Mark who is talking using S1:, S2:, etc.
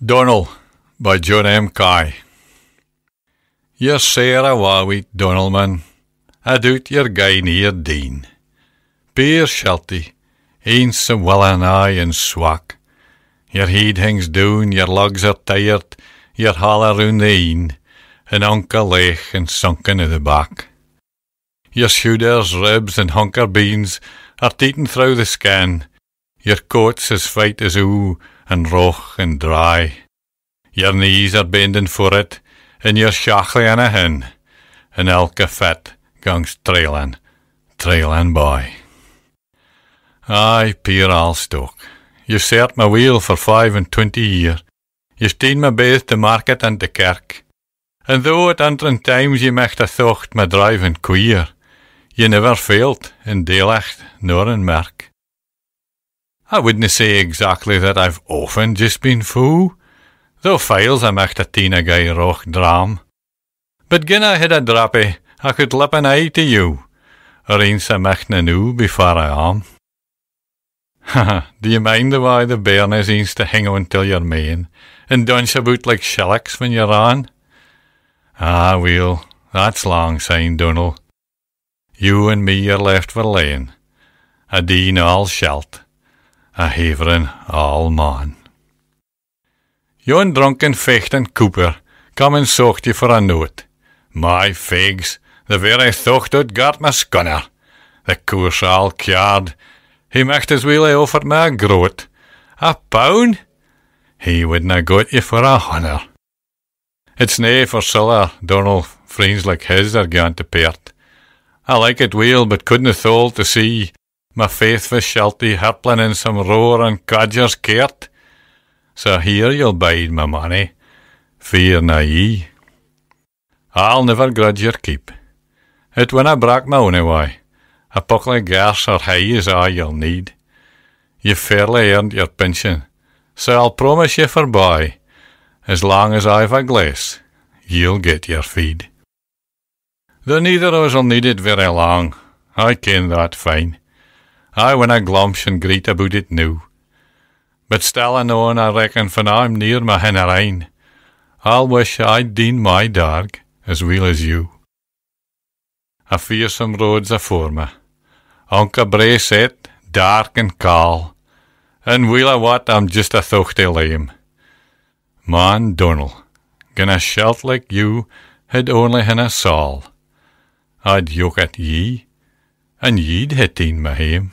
S1: Donal by John M. Kai. Hier Sarah Wawi, Donalman, ye're gane gein hier dien. Peer shelty, eens en well an aai en swack. Your head hangs down, your legs are er tired, your holler round the een, and unca lech and sunken i' the back. Your shoulders, ribs, and hunker beans are eaten through the skin. Your coats as white as oo, and rough and dry. Your knees are bending for it, and your are shacklin' a hen, and ilka fit gangs trailin', trailin' by. Aye, Peter Alstock, you've sat my wheel for five and twenty year. You've seen my baith to market and to kirk. And though at antrin times ye micht a thought my driving queer, ye never failed in daylight nor in merk. I wouldn't say exactly that I've often just been fool, though files I might a tina guy roch dram. But gin I had a drappy, I could lip an eye to you, or eins I macht na new before I am. Ha! do you mind the way the bairnies used to hang on till you're main, and dance about like shillocks when you're on? Ah, well, that's long sign, Donal. You and me are left for lane, a dean all shelt a hevrin all man. Yon dronken vechten cooper kwam en zocht je voor a nood. My figs, the very thought out gart my skunner. The koers al kjaard. He macht his wheelie offered me a groat. A pound? He wouldna got ye for a hunner. It's nae for siller, Donald, friends like his are going to pert. I like it weel, but couldna thole to see my faith for shelty hurpling in some roar and codger's kirt. So here you'll bide my money, eh? fear na ye. I'll never grudge your keep. It when I brak my own away, eh, a puckle of gas or hay is all you'll need. You've fairly earned your pension, so I'll promise you boy, as long as I've a glass, you'll get your feed. Though neither of us'll need it very long, I ken that fine. I winna glomsh and greet aboot it noo. But still and on, I reckon, for I'm near my hinner ain. I'll wish I'd deen my darg as weel as you. A fearsome road's afore er me, Unca brae set, dark and call, and weel a wat I'm just a thochty lame. Man Donal, gin a shelt like you had only hin saul. I'd yoke at ye, and ye'd hit deen my hame.